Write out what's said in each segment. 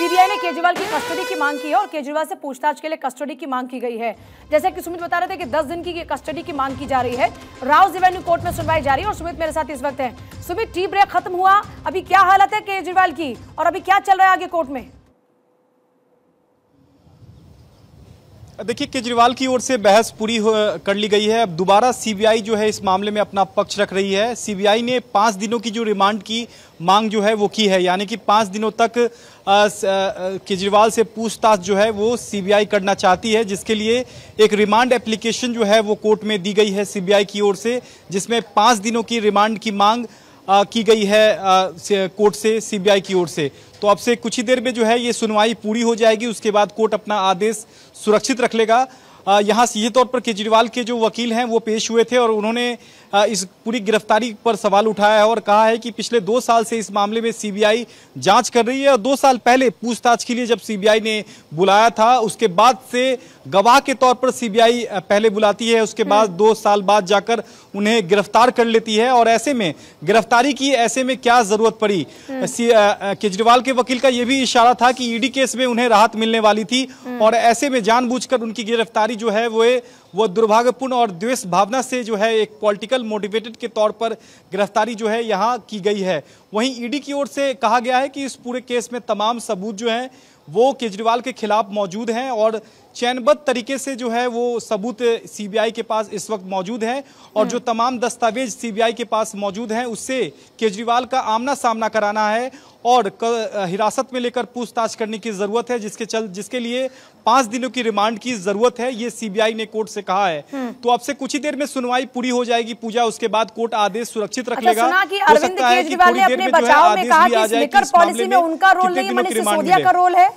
CBI ने केजरीवाल की custody की मांग की है और केजरीवाल से पूछताछ के लिए कस्टडी की मांग की गई है जैसे कि सुमित बता रहे थे कि 10 दिन की कस्टडी की मांग की जा रही है राउस रेवेन्यू कोर्ट में सुनवाई जारी है और सुमित मेरे साथ इस वक्त है सुमित टी ब्रेक खत्म हुआ अभी क्या हालत है केजरीवाल की और अभी क्या चल रहा है आगे कोर्ट में देखिए केजरीवाल की ओर से बहस पूरी कर ली गई है अब दोबारा सीबीआई जो है इस मामले में अपना पक्ष रख रही है सीबीआई ने पाँच दिनों की जो रिमांड की मांग जो है वो की है यानी कि पाँच दिनों तक केजरीवाल से पूछताछ जो है वो सीबीआई करना चाहती है जिसके लिए एक रिमांड एप्लीकेशन जो है वो कोर्ट में दी गई है सी की ओर से जिसमें पाँच दिनों की रिमांड की मांग की गई है कोर्ट से सीबीआई की ओर से तो अब से कुछ ही देर में जो है ये सुनवाई पूरी हो जाएगी उसके बाद कोर्ट अपना आदेश सुरक्षित रख लेगा यहाँ सीधे तौर पर केजरीवाल के जो वकील हैं वो पेश हुए थे और उन्होंने इस पूरी गिरफ्तारी पर सवाल उठाया है और कहा है कि पिछले दो साल से इस मामले में सीबीआई जांच कर रही है और दो साल पहले पूछताछ के लिए जब सीबीआई ने बुलाया था उसके बाद से गवाह के तौर पर सीबीआई पहले बुलाती है उसके बाद हम्म। दो साल बाद जाकर उन्हें गिरफ्तार कर लेती है और ऐसे में गिरफ्तारी की ऐसे में क्या जरूरत पड़ी हम्म। केजरीवाल के वकील का यह भी इशारा था कि ईडी e केस में उन्हें राहत मिलने वाली थी हम्म। और ऐसे में जानबूझकर उनकी गिरफ्तारी जो है वो वो दुर्भाग्यपूर्ण और द्वेष भावना से जो है एक पॉलिटिकल मोटिवेटेड के तौर पर गिरफ्तारी जो है यहाँ की गई है वहीं ईडी e की ओर से कहा गया है कि इस पूरे केस में तमाम सबूत जो हैं वो केजरीवाल के खिलाफ मौजूद हैं और चैनबद्ध तरीके से जो है वो सबूत सीबीआई के पास इस वक्त मौजूद हैं और जो हम्म। तमाम दस्तावेज सीबीआई के पास मौजूद हैं उससे केजरीवाल का आमना सामना कराना है और हिरासत में लेकर पूछताछ करने की ज़रूरत है जिसके चल जिसके लिए पांच दिनों की रिमांड की ज़रूरत है ये सीबीआई ने कोर्ट से कहा है हम्म। तो आपसे कुछ ही देर में सुनवाई पूरी हो जाएगी पूजा उसके बाद कोर्ट आदेश सुरक्षित रख अच्छा, लेगा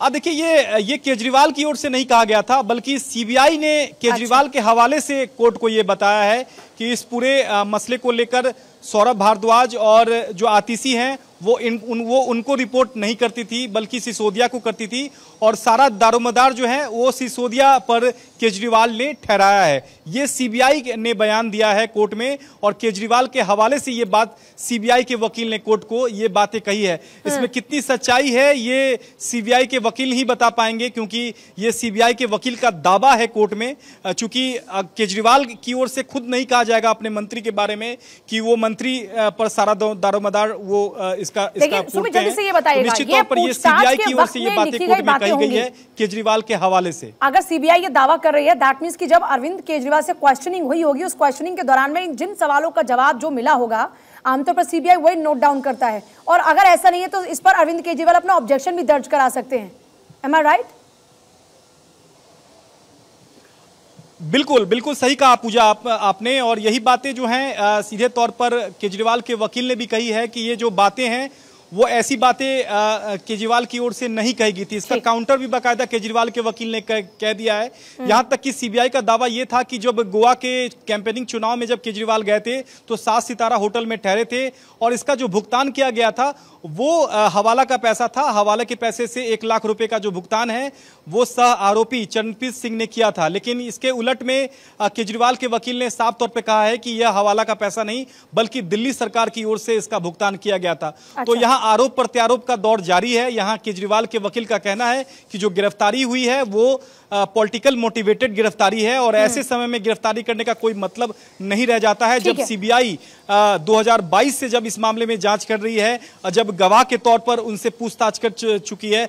अब देखिए ये ये केजरीवाल की ओर से नहीं कहा गया था बल्कि सीबीआई ने केजरीवाल अच्छा। के हवाले से कोर्ट को ये बताया है कि इस पूरे मसले को लेकर सौरभ भारद्वाज और जो आतिशी हैं वो इन उन, वो उनको रिपोर्ट नहीं करती थी बल्कि सिसोदिया को करती थी और सारा दारोमदार जो है वो सिसोदिया पर केजरीवाल ने ठहराया है ये सीबीआई ने बयान दिया है कोर्ट में और केजरीवाल के हवाले से ये बात सीबीआई के वकील ने कोर्ट को ये बातें कही है हाँ। इसमें कितनी सच्चाई है ये सीबीआई के वकील ही बता पाएंगे क्योंकि ये सी के वकील का दावा है कोर्ट में चूंकि केजरीवाल की ओर से खुद नहीं कहा जाएगा अपने मंत्री के बारे में कि वो मंत्री पर सारा दारोमदार वो इसका इसका निश्चित तौर पर सीबीआई की ओर से ये बातें कोर्ट में कही गई है केजरीवाल के हवाले से अगर सीबीआई ये दावा कर रही है दैट मीन की जब अरविंद केजरीवाल से क्वेश्चनिंग हुई होगी उस क्वेश्चनिंग के दौरान में जिन सवालों का जवाब जो मिला होगा आमतौर पर सीबीआई वही नोट डाउन करता है और अगर ऐसा नहीं है तो इस पर अरविंद केजरीवाल अपना ऑब्जेक्शन भी दर्ज करा सकते हैं एम आई राइट बिल्कुल बिल्कुल सही कहा पूजा आप आपने और यही बातें जो हैं सीधे तौर पर केजरीवाल के वकील ने भी कही है कि ये जो बातें हैं वो ऐसी बातें केजरीवाल की ओर से नहीं कही गई थी इसका काउंटर भी बाकायदा केजरीवाल के वकील ने कह, कह दिया है यहाँ तक कि सीबीआई का दावा यह था कि जब गोवा के कैंपेनिंग चुनाव में जब केजरीवाल गए थे तो सात सितारा होटल में ठहरे थे और इसका जो भुगतान किया गया था वो हवाला का पैसा था हवाला के पैसे से एक लाख रुपए का जो भुगतान है वो सह आरोपी चरणप्रीत सिंह ने किया था लेकिन इसके उलट में केजरीवाल के वकील ने साफ तौर पर कहा है कि यह हवाला का पैसा नहीं बल्कि दिल्ली सरकार की ओर से इसका भुगतान किया गया था तो अच्छा। यहाँ यहां आरोप प्रत्यारोप का दौर जारी है यहां केजरीवाल के वकील का कहना है कि जो गिरफ्तारी हुई है वो पॉलिटिकल मोटिवेटेड गिरफ्तारी है और ऐसे हम्म। समय में गिरफ्तारी करने का कोई मतलब नहीं रह जाता है जब सीबीआई 2022 से जब इस मामले में जांच कर रही है जब गवाह के तौर पर उनसे पूछताछ कर चुकी है